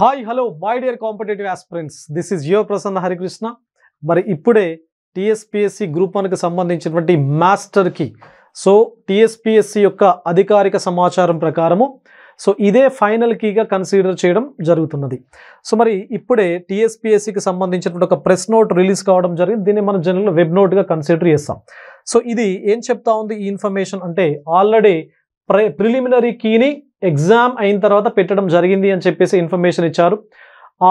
hi hello my dear competitive aspirants this is your Prasanna Harikrishna మరి ఇప్పుడే TSPSC group వన్కి సంబంధించినటువంటి మాస్టర్కి సో టీఎస్పిఎస్సి యొక్క అధికారిక సమాచారం ప్రకారము సో ఇదే ఫైనల్ కీగా కన్సిడర్ చేయడం జరుగుతున్నది సో మరి ఇప్పుడే టీఎస్పిఎస్సికి సంబంధించినటువంటి ఒక ప్రెస్ నోట్ రిలీజ్ కావడం జరిగింది దీన్ని మనం జనరల్ వెబ్ నోట్గా కన్సిడర్ చేస్తాం సో ఇది ఏం చెప్తా ఉంది ఈ ఇన్ఫర్మేషన్ అంటే ఆల్రెడీ ప్రిలిమినరీ కీని ఎగ్జామ్ అయిన తర్వాత పెట్టడం జరిగింది అని చెప్పేసి ఇన్ఫర్మేషన్ ఇచ్చారు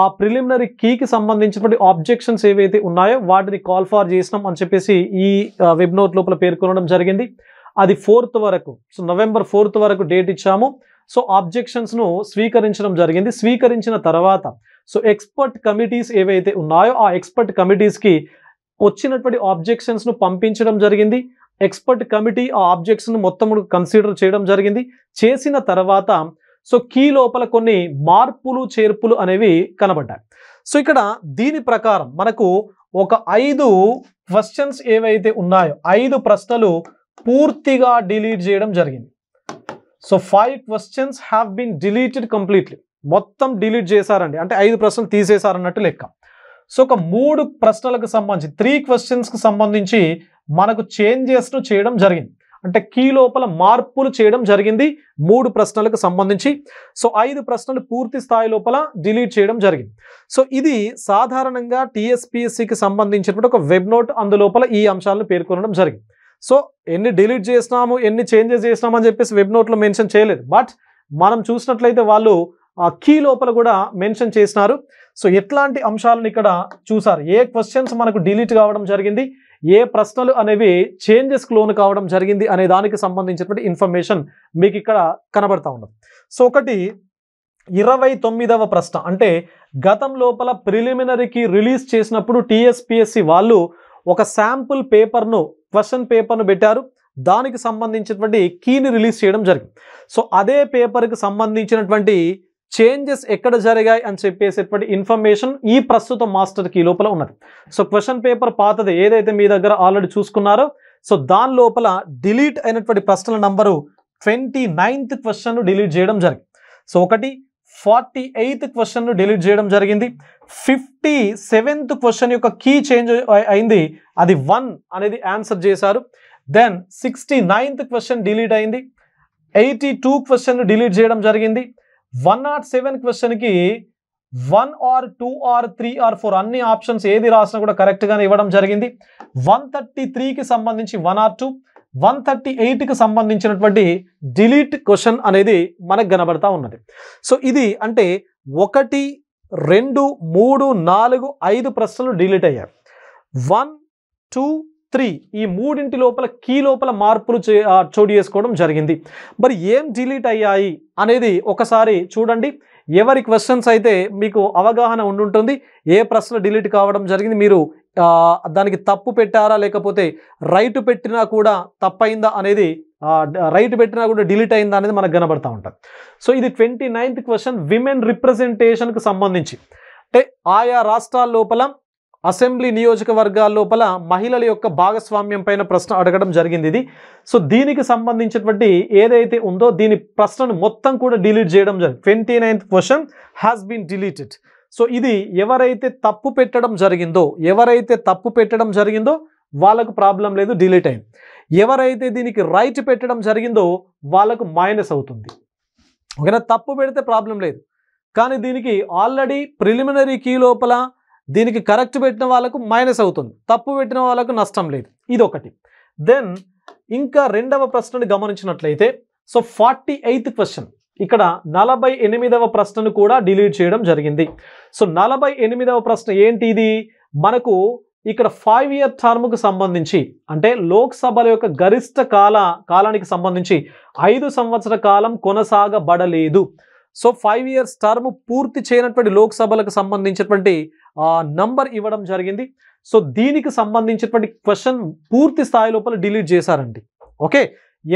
ఆ ప్రిలిమినరీ కీకి సంబంధించినటువంటి ఆబ్జెక్షన్స్ ఏవైతే ఉన్నాయో వాటిని కాల్ ఫార్ చేసినాం అని చెప్పేసి ఈ వెబ్ నోట్ లోపల పేర్కొనడం జరిగింది అది ఫోర్త్ వరకు సో నవంబర్ ఫోర్త్ వరకు డేట్ ఇచ్చాము సో ఆబ్జెక్షన్స్ను స్వీకరించడం జరిగింది స్వీకరించిన తర్వాత సో ఎక్స్పర్ట్ కమిటీస్ ఏవైతే ఉన్నాయో ఆ ఎక్స్పర్ట్ కమిటీస్కి వచ్చినటువంటి ఆబ్జెక్షన్స్ను పంపించడం జరిగింది ఎక్స్పర్ట్ కమిటీ ఆ ఆబ్జెక్ట్స్ను మొత్తం కన్సిడర్ చేయడం జరిగింది చేసిన తర్వాత సో కీ లోపల కొన్ని మార్పులు చేర్పులు అనేవి కనబడ్డాయి సో ఇక్కడ దీని ప్రకారం మనకు ఒక ఐదు క్వశ్చన్స్ ఏవైతే ఉన్నాయో ఐదు ప్రశ్నలు పూర్తిగా డిలీట్ చేయడం జరిగింది so five questions have been deleted completely మొత్తం డిలీట్ చేశారండి అంటే ఐదు ప్రశ్నలు తీసేశారన్నట్టు లెక్క సో ఒక మూడు ప్రశ్నలకు సంబంధించి త్రీ క్వశ్చన్స్కి సంబంధించి మనకు చేంజెస్ను చేయడం జరిగింది అంటే కీ లోపల మార్పులు చేయడం జరిగింది మూడు ప్రశ్నలకు సంబంధించి సో ఐదు ప్రశ్నలు పూర్తి స్థాయి లోపల డిలీట్ చేయడం జరిగింది సో ఇది సాధారణంగా టీఎస్పిఎస్సికి సంబంధించినటువంటి ఒక వెబ్ నోట్ అందులోపల ఈ అంశాలను పేర్కొనడం జరిగింది సో ఎన్ని డిలీట్ చేసినాము ఎన్ని చేంజెస్ చేసినాము అని చెప్పేసి వెబ్ నోట్లో మెన్షన్ చేయలేదు బట్ మనం చూసినట్లయితే వాళ్ళు కీ లోపల కూడా మెన్షన్ చేసినారు సో ఎట్లాంటి అంశాలను ఇక్కడ చూసారు ఏ క్వశ్చన్స్ మనకు డిలీట్ కావడం జరిగింది ఏ ప్రశ్నలు అనేవి చేంజెస్ క్లోన్ కావడం జరిగింది అనే దానికి సంబంధించినటువంటి ఇన్ఫర్మేషన్ మీకు ఇక్కడ కనబడతా ఉన్నది సో ఒకటి ఇరవై తొమ్మిదవ ప్రశ్న అంటే గతం లోపల ప్రిలిమినరీకి రిలీజ్ చేసినప్పుడు టీఎస్పిఎస్సి వాళ్ళు ఒక శాంపుల్ పేపర్ను క్వశ్చన్ పేపర్ను పెట్టారు దానికి సంబంధించినటువంటి కీని రిలీజ్ చేయడం జరిగింది సో అదే పేపర్కి సంబంధించినటువంటి చేంజెస్ ఎక్కడ జరిగాయి అని చెప్పేసేటువంటి ఇన్ఫర్మేషన్ ఈ ప్రస్తుత మాస్టర్ కీ లోపల ఉన్నది సో క్వశ్చన్ పేపర్ పాతది ఏదైతే మీ దగ్గర ఆల్రెడీ చూసుకున్నారో సో దాని లోపల డిలీట్ అయినటువంటి ప్రశ్నల నంబరు ట్వంటీ నైన్త్ క్వశ్చన్ను డిలీట్ చేయడం జరిగింది సో ఒకటి ఫార్టీ ఎయిత్ క్వశ్చన్ను డిలీట్ చేయడం జరిగింది ఫిఫ్టీ సెవెంత్ క్వశ్చన్ యొక్క కీ చేంజ్ అయింది అది వన్ అనేది ఆన్సర్ చేశారు then sixty ninth question delete అయింది ఎయిటీ టూ క్వశ్చన్ డిలీట్ చేయడం జరిగింది వన్ నాట్ సెవెన్ క్వశ్చన్కి one or two or three or four అన్ని ఆప్షన్స్ ఏది రాసినా కూడా కరెక్ట్గానే ఇవ్వడం జరిగింది వన్ థర్టీ త్రీకి సంబంధించి one or two one thirty ఎయిట్కి సంబంధించినటువంటి డిలీట్ క్వశ్చన్ అనేది మనకు కనబడతా ఉన్నది సో ఇది అంటే ఒకటి రెండు మూడు నాలుగు ఐదు ప్రశ్నలు డిలీట్ అయ్యాయి వన్ టూ త్రీ ఈ మూడింటి లోపల కీ లోపల మార్పులు చోటు చేసుకోవడం జరిగింది మరి ఏం డిలీట్ అయ్యాయి అనేది ఒకసారి చూడండి ఎవరి క్వశ్చన్స్ అయితే మీకు అవగాహన ఉండుంటుంది ఏ ప్రశ్న డిలీట్ కావడం జరిగింది మీరు దానికి తప్పు పెట్టారా లేకపోతే రైట్ పెట్టినా కూడా తప్పైందా అనేది రైట్ పెట్టినా కూడా డిలీట్ అయిందా అనేది మనకు కనబడతా ఉంటుంది సో ఇది ట్వంటీ నైన్త్ క్వశ్చన్ విమెన్ రిప్రజెంటేషన్కు సంబంధించి అంటే ఆయా రాష్ట్రాల లోపల అసెంబ్లీ నియోజకవర్గాల లోపల మహిళల యొక్క భాగస్వామ్యం పైన ప్రశ్న అడగడం జరిగింది ఇది సో దీనికి సంబంధించినటువంటి ఏదైతే ఉందో దీని ప్రశ్నను మొత్తం కూడా డిలీట్ చేయడం జరిగింది twenty ninth question has been deleted so ఇది ఎవరైతే తప్పు పెట్టడం జరిగిందో ఎవరైతే తప్పు పెట్టడం జరిగిందో వాళ్ళకు ప్రాబ్లం లేదు డిలీట్ అయింది ఎవరైతే దీనికి రైట్ పెట్టడం జరిగిందో వాళ్ళకు మైనస్ అవుతుంది ఓకేనా తప్పు పెడితే ప్రాబ్లం లేదు కానీ దీనికి ఆల్రెడీ ప్రిలిమినరీ కీ లోపల దీనికి కరెక్ట్ పెట్టిన వాళ్ళకు మైనస్ అవుతుంది తప్పు పెట్టిన వాళ్ళకు నష్టం లేదు ఇది ఒకటి దెన్ ఇంకా రెండవ ప్రశ్నను గమనించినట్లయితే సో ఫార్టీ ఎయిత్ క్వశ్చన్ ఇక్కడ నలభై ఎనిమిదవ ప్రశ్నను కూడా డిలీట్ చేయడం జరిగింది సో నలభై ఎనిమిదవ ప్రశ్న ఏంటి ఇది మనకు ఇక్కడ ఫైవ్ ఇయర్ టర్మ్కు సంబంధించి అంటే లోక్సభల యొక్క గరిష్ట కాల కాలానికి సంబంధించి ఐదు సంవత్సర కాలం కొనసాగబడలేదు సో ఫైవ్ ఇయర్స్ టర్మ్ పూర్తి చేయనటువంటి లోక్సభలకు సంబంధించినటువంటి నంబర్ ఇవ్వడం జరిగింది సో దీనికి సంబంధించినటువంటి క్వశ్చన్ పూర్తి స్థాయి లోపల డిలీట్ చేశారండి ఓకే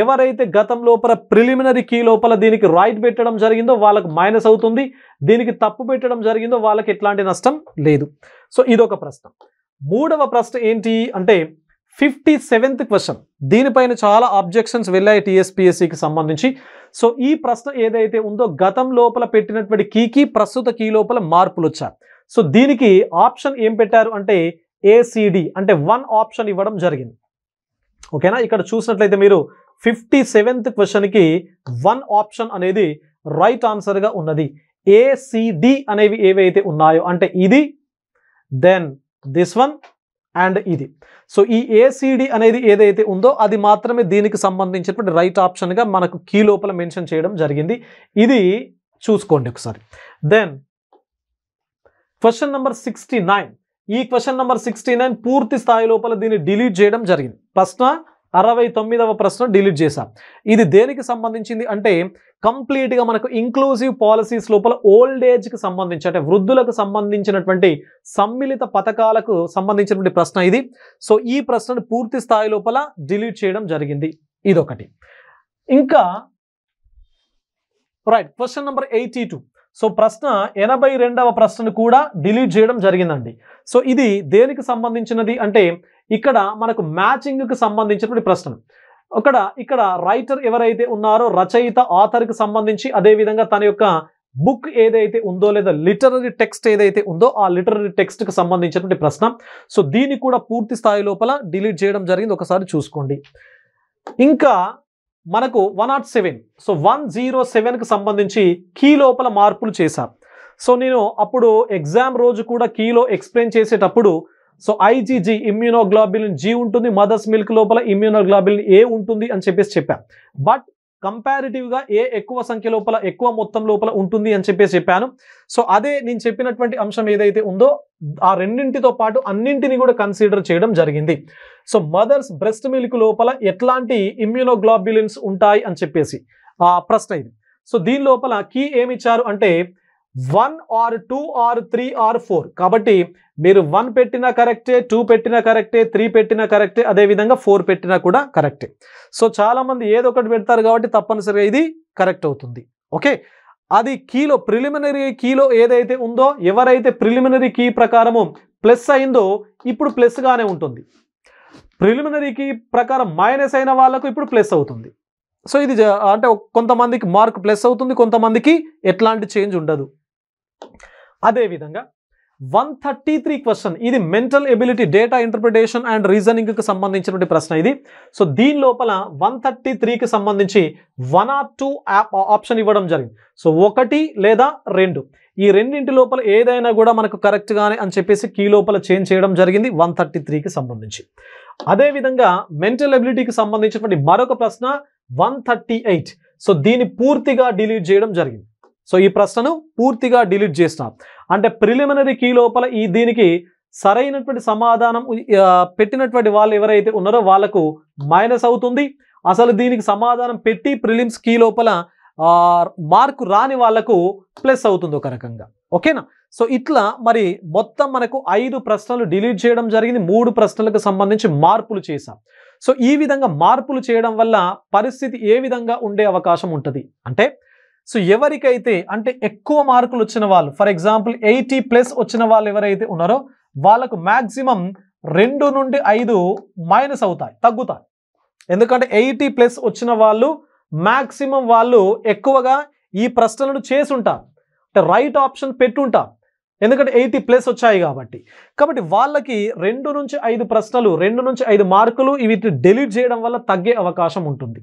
ఎవరైతే గతం లోపల ప్రిలిమినరీ కీ లోపల దీనికి రైట్ పెట్టడం జరిగిందో వాళ్ళకి మైనస్ అవుతుంది దీనికి తప్పు పెట్టడం జరిగిందో వాళ్ళకి ఎట్లాంటి నష్టం లేదు సో ఇదొక ప్రశ్న మూడవ ప్రశ్న ఏంటి అంటే ఫిఫ్టీ సెవెంత్ క్వశ్చన్ దీనిపైన చాలా ఆబ్జెక్షన్స్ వెళ్ళాయి టీఎస్పీఎస్సికి సంబంధించి సో ఈ ప్రశ్న ఏదైతే ఉందో గతం లోపల పెట్టినటువంటి కీకి ప్రస్తుత కీ లోపల మార్పులు వచ్చాయి సో దీనికి ఆప్షన్ ఏం పెట్టారు అంటే ఏసీడి అంటే వన్ ఆప్షన్ ఇవ్వడం జరిగింది ఓకేనా ఇక్కడ చూసినట్లయితే మీరు ఫిఫ్టీ సెవెంత్ క్వశ్చన్కి వన్ ఆప్షన్ అనేది రైట్ ఆన్సర్గా ఉన్నది ఏసిడి అనేవి ఏవైతే ఉన్నాయో అంటే ఇది దెన్ దిస్ వన్ అండ్ ఇది సో ఈ ఏసీడీ అనేది ఏదైతే ఉందో అది మాత్రమే దీనికి సంబంధించినటువంటి రైట్ ఆప్షన్గా మనకు కీ లోపల మెన్షన్ చేయడం జరిగింది ఇది చూసుకోండి ఒకసారి then question number sixty nine ఈ క్వశ్చన్ నెంబర్ సిక్స్టీ నైన్ పూర్తి స్థాయి లోపల దీన్ని డిలీట్ చేయడం జరిగింది ప్రశ్న అరవై తొమ్మిదవ ప్రశ్న డిలీట్ చేశాం ఇది దేనికి సంబంధించింది అంటే కంప్లీట్గా మనకు ఇంక్లూజివ్ పాలసీస్ లోపల ఓల్డ్ ఏజ్కి సంబంధించి అంటే వృద్ధులకు సంబంధించినటువంటి సమ్మిళిత పథకాలకు సంబంధించినటువంటి ప్రశ్న ఇది సో ఈ ప్రశ్నను పూర్తి స్థాయి లోపల డిలీట్ చేయడం జరిగింది ఇదొకటి ఇంకా right question number eighty so ప్రశ్న ఎనభై రెండవ ప్రశ్నను కూడా డిలీట్ చేయడం జరిగిందండి సో ఇది దేనికి సంబంధించినది అంటే ఇక్కడ మనకు మ్యాచింగ్కి సంబంధించినటువంటి ప్రశ్న ఒకడ ఇక్కడ రైటర్ ఎవరైతే ఉన్నారో రచయిత ఆథర్కి సంబంధించి అదేవిధంగా తన యొక్క బుక్ ఏదైతే ఉందో లేదా లిటరీ టెక్స్ట్ ఏదైతే ఉందో ఆ లిటరరీ టెక్స్ట్కి సంబంధించినటువంటి ప్రశ్న సో దీన్ని కూడా పూర్తి స్థాయి లోపల డిలీట్ చేయడం జరిగింది ఒకసారి చూసుకోండి ఇంకా మనకు one not seven so one zero సెవెన్కి సంబంధించి కీ లోపల మార్పులు చేశా సో నేను అప్పుడు ఎగ్జామ్ రోజు కూడా కీలో ఎక్స్ప్లెయిన్ చేసేటప్పుడు సో ఐజీజీ ఇమ్యూనోగ్లాబిలిన్ జీ ఉంటుంది మదర్స్ మిల్క్ లోపల ఇమ్యూనోగ్లాబిలిన్ ఏ ఉంటుంది అని చెప్పేసి చెప్పాను బట్ కంపారిటివ్గా ఏ ఎక్కువ సంఖ్య లోపల ఎక్కువ మొత్తం లోపల ఉంటుంది అని చెప్పేసి చెప్పాను సో అదే నేను చెప్పినటువంటి అంశం ఏదైతే ఉందో ఆ రెండింటితో పాటు అన్నింటినీ కూడా కన్సిడర్ చేయడం జరిగింది సో మదర్స్ బ్రెస్ట్ మిల్క్ లోపల ఎట్లాంటి ఇమ్యూనోగ్లోబ్యులిన్స్ ఉంటాయి అని చెప్పేసి ఆ ప్రశ్న ఇది సో దీని లోపల కీ ఏమిచ్చారు అంటే one or two or three or four కాబట్టి మీరు వన్ పెట్టినా కరెక్టే టూ పెట్టినా కరెక్టే త్రీ పెట్టినా కరెక్టే అదేవిధంగా ఫోర్ పెట్టినా కూడా కరెక్టే సో చాలామంది ఏదో ఒకటి పెడతారు కాబట్టి తప్పనిసరిగా ఇది కరెక్ట్ అవుతుంది ఓకే అది కీలో ప్రిలిమినరీ కీలో ఏదైతే ఉందో ఎవరైతే ప్రిలిమినరీ కీ ప్రకారము ప్లస్ అయిందో ఇప్పుడు ప్లస్గానే ఉంటుంది ప్రిలిమినరీ కీ ప్రకారం మైనస్ అయిన వాళ్ళకు ఇప్పుడు ప్లస్ అవుతుంది సో ఇది అంటే కొంతమందికి మార్క్ ప్లస్ అవుతుంది కొంతమందికి ఎట్లాంటి చేంజ్ ఉండదు అదేవిధంగా వన్ థర్టీ త్రీ క్వశ్చన్ ఇది mental ability data interpretation and రీజనింగ్కి సంబంధించినటువంటి ప్రశ్న ఇది సో దీని లోపల వన్ థర్టీ త్రీకి సంబంధించి వన్ ఆర్ టూ యాప్ ఆప్షన్ ఇవ్వడం జరిగింది సో ఒకటి లేదా రెండు ఈ రెండింటి లోపల ఏదైనా కూడా మనకు కరెక్ట్గానే అని చెప్పేసి కీ లోపల చేంజ్ చేయడం జరిగింది వన్ థర్టీ త్రీకి సంబంధించి అదేవిధంగా మెంటల్ ఎబిలిటీకి సంబంధించినటువంటి మరొక ప్రశ్న వన్ థర్టీ ఎయిట్ సో దీన్ని పూర్తిగా డిలీట్ చేయడం జరిగింది సో ఈ ప్రశ్నను పూర్తిగా డిలీట్ చేసిన అంటే ప్రిలిమినరీ కీ లోపల ఈ దీనికి సరైనటువంటి సమాధానం పెట్టినటువంటి వాళ్ళు ఎవరైతే ఉన్నారో వాళ్ళకు మైనస్ అవుతుంది అసలు దీనికి సమాధానం పెట్టి ప్రిలిమ్స్ కీ లోపల మార్కు రాని వాళ్లకు ప్లస్ అవుతుంది ఒక రకంగా ఓకేనా సో ఇట్లా మరి మొత్తం మనకు ఐదు ప్రశ్నలు డిలీట్ చేయడం జరిగింది మూడు ప్రశ్నలకు సంబంధించి మార్పులు చేశాం సో ఈ విధంగా మార్పులు చేయడం వల్ల పరిస్థితి ఏ విధంగా ఉండే అవకాశం ఉంటుంది అంటే సో ఎవరికైతే అంటే ఎక్కువ మార్కులు వచ్చిన వాళ్ళు ఫర్ ఎగ్జాంపుల్ ఎయిటీ ప్లస్ వచ్చిన వాళ్ళు ఎవరైతే ఉన్నారో వాళ్ళకు మ్యాక్సిమం రెండు నుండి ఐదు మైనస్ అవుతాయి తగ్గుతాయి ఎందుకంటే ఎయిటీ ప్లస్ వచ్చిన వాళ్ళు మ్యాక్సిమం వాళ్ళు ఎక్కువగా ఈ ప్రశ్నలను ఉంటారు అంటే రైట్ ఆప్షన్ పెట్టుంటా ఎందుకంటే ఎయిటీ ప్లస్ వచ్చాయి కాబట్టి కాబట్టి వాళ్ళకి రెండు నుంచి ఐదు ప్రశ్నలు రెండు నుంచి ఐదు మార్కులు ఇవి డిలీట్ చేయడం వల్ల తగ్గే అవకాశం ఉంటుంది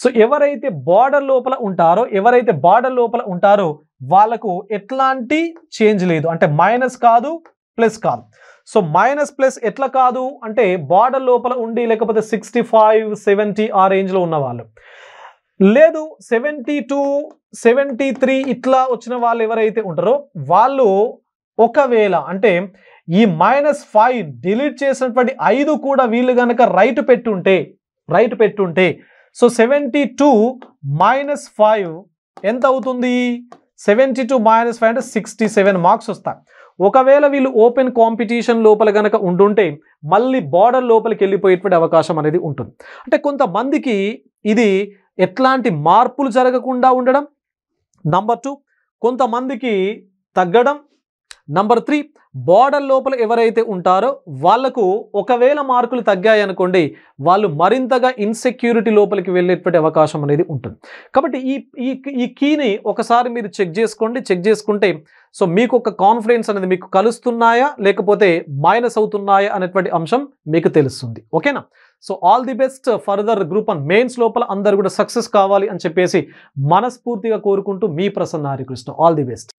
సో ఎవరైతే బార్డర్ లోపల ఉంటారో ఎవరైతే బార్డర్ లోపల ఉంటారో వాళ్ళకు ఎట్లాంటి చేంజ్ లేదు అంటే మైనస్ కాదు ప్లస్ కాదు సో మైనస్ ప్లస్ ఎట్లా కాదు అంటే బార్డర్ లోపల ఉండి లేకపోతే సిక్స్టీ ఫైవ్ సెవెంటీ ఆ రేంజ్లో ఉన్న వాళ్ళు లేదు సెవెంటీ టూ సెవెంటీ త్రీ ఇట్లా వచ్చిన వాళ్ళు ఎవరైతే ఉంటారో వాళ్ళు ఒకవేళ అంటే ఈ మైనస్ ఫైవ్ డిలీట్ చేసినటువంటి ఐదు కూడా వీళ్ళు కనుక రైట్ పెట్టుంటే రైట్ పెట్టుంటే so seventy two minus five ఎంత అవుతుంది సెవెంటీ టూ మైనస్ ఫైవ్ అంటే సిక్స్టీ సెవెన్ మార్క్స్ వస్తాయి ఒకవేళ వీళ్ళు ఓపెన్ కాంపిటీషన్ లోపల కనుక ఉండుంటే మళ్ళీ బార్డర్ లోపలికి వెళ్ళిపోయేటువంటి అవకాశం అనేది ఉంటుంది అంటే కొంతమందికి ఇది ఎట్లాంటి మార్పులు జరగకుండా ఉండడం నంబర్ టూ కొంతమందికి తగ్గడం నంబర్ త్రీ బోర్డర్ లోపల ఎవరైతే ఉంటారో వాళ్లకు ఒకవేళ మార్కులు తగ్గాయనుకోండి వాళ్ళు మరింతగా ఇన్సెక్యూరిటీ లోపలికి వెళ్ళేటువంటి అవకాశం అనేది ఉంటుంది కాబట్టి ఈ ఈ ఈ కీని ఒకసారి మీరు చెక్ చేసుకోండి చెక్ చేసుకుంటే సో మీకు ఒక కాన్ఫిడెన్స్ అనేది మీకు కలుస్తున్నాయా లేకపోతే మైనస్ అవుతున్నాయా అనేటువంటి అంశం మీకు తెలుస్తుంది ఓకేనా so all the best further group and mains లోపల అందరు కూడా సక్సెస్ కావాలి అని చెప్పేసి మనస్ఫూర్తిగా కోరుకుంటూ మీ Prasanna Harikrishna all the best